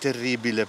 Terribile,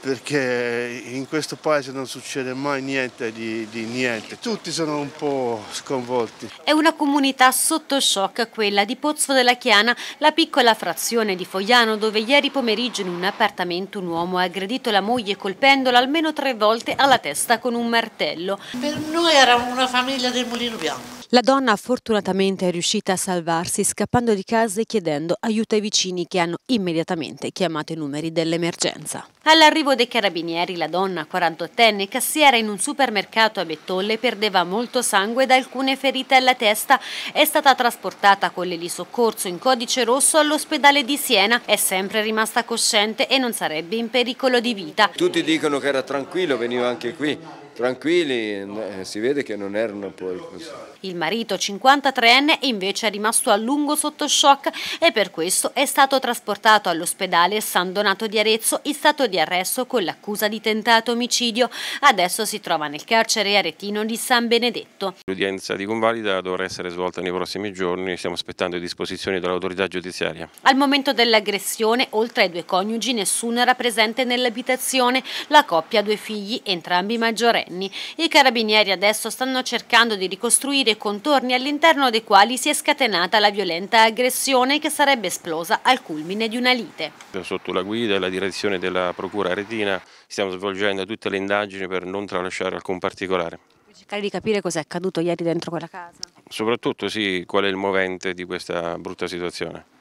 perché in questo paese non succede mai niente di, di, niente, tutti sono un po' sconvolti. È una comunità sotto shock quella di Pozzo della Chiana, la piccola frazione di Fogliano dove ieri pomeriggio in un appartamento un uomo ha aggredito la moglie colpendola almeno tre volte alla testa con un martello. Per noi era una famiglia del mulino bianco la donna fortunatamente è riuscita a salvarsi scappando di casa e chiedendo aiuto ai vicini che hanno immediatamente chiamato i numeri dell'emergenza. All'arrivo dei carabinieri la donna, 48enne, cassiera in un supermercato a Bettolle, perdeva molto sangue da alcune ferite alla testa. È stata trasportata con l'elisoccorso in codice rosso all'ospedale di Siena. È sempre rimasta cosciente e non sarebbe in pericolo di vita. Tutti dicono che era tranquillo, veniva anche qui tranquilli, eh, si vede che non erano poi così. Il marito 53enne invece è rimasto a lungo sotto shock e per questo è stato trasportato all'ospedale San Donato di Arezzo in stato di arresto con l'accusa di tentato omicidio. Adesso si trova nel carcere aretino di San Benedetto. L'udienza di convalida dovrà essere svolta nei prossimi giorni, stiamo aspettando le disposizioni dell'autorità giudiziaria. Al momento dell'aggressione, oltre ai due coniugi, nessuno era presente nell'abitazione. La coppia ha due figli, entrambi maggiorenni anni. I carabinieri adesso stanno cercando di ricostruire i contorni all'interno dei quali si è scatenata la violenta aggressione che sarebbe esplosa al culmine di una lite. Sotto la guida e la direzione della Procura Retina stiamo svolgendo tutte le indagini per non tralasciare alcun particolare. cercare di capire cosa è accaduto ieri dentro quella casa? Soprattutto sì, qual è il movente di questa brutta situazione.